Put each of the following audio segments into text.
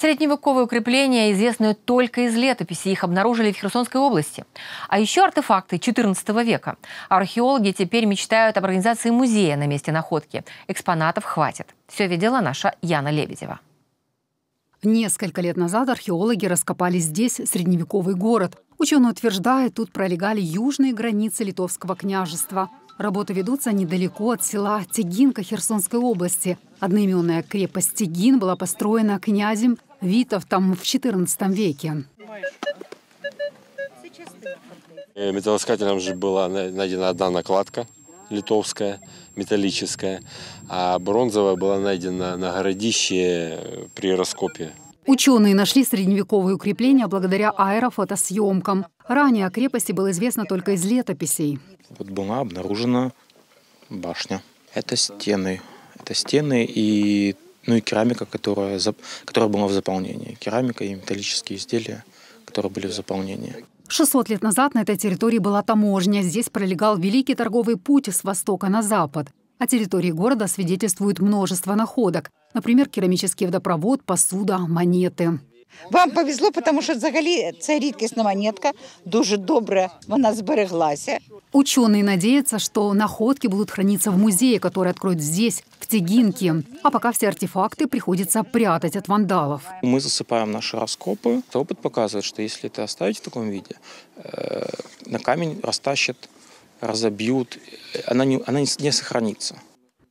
Средневековые укрепления известны только из летописи. Их обнаружили в Херсонской области. А еще артефакты XIV века. Археологи теперь мечтают об организации музея на месте находки. Экспонатов хватит. Все видела наша Яна Лебедева. Несколько лет назад археологи раскопали здесь средневековый город. Ученые утверждают, тут пролегали южные границы Литовского княжества. Работы ведутся недалеко от села Тегинка Херсонской области. Одноименная крепость Тегин была построена князем Витов там в XIV веке. Э, металлоискателем же была найдена одна накладка литовская, металлическая, а бронзовая была найдена на городище э, при раскопе. Ученые нашли средневековые укрепления благодаря аэрофотосъемкам. Ранее о крепости было известно только из летописей. Вот была обнаружена башня. Это стены. Это стены и ну и керамика, которая, которая была в заполнении. Керамика и металлические изделия, которые были в заполнении. 600 лет назад на этой территории была таможня. Здесь пролегал великий торговый путь с востока на запад. О территории города свидетельствует множество находок. Например, керамический водопровод, посуда, монеты. Вам повезло, тому що взагалі це рідкісна монетка, дуже добре вона збереглася. Ученые надеются, что находки будут храниться в музее, который откроют здесь, в Тегинке. А пока все артефакты приходится прятать от вандалов. Мы засыпаем наши раскопы. Опыт показывает, что если это оставить в таком виде, э, на камень растащат, разобьют, она не, она не сохранится.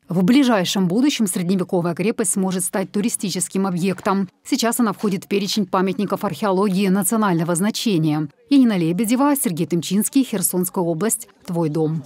В ближайшем будущем средневековая крепость сможет стать туристическим объектом. Сейчас она входит в перечень памятников археологии национального значения. Енина Лебедева, Сергей Тымчинский, Херсонская область. Твой дом.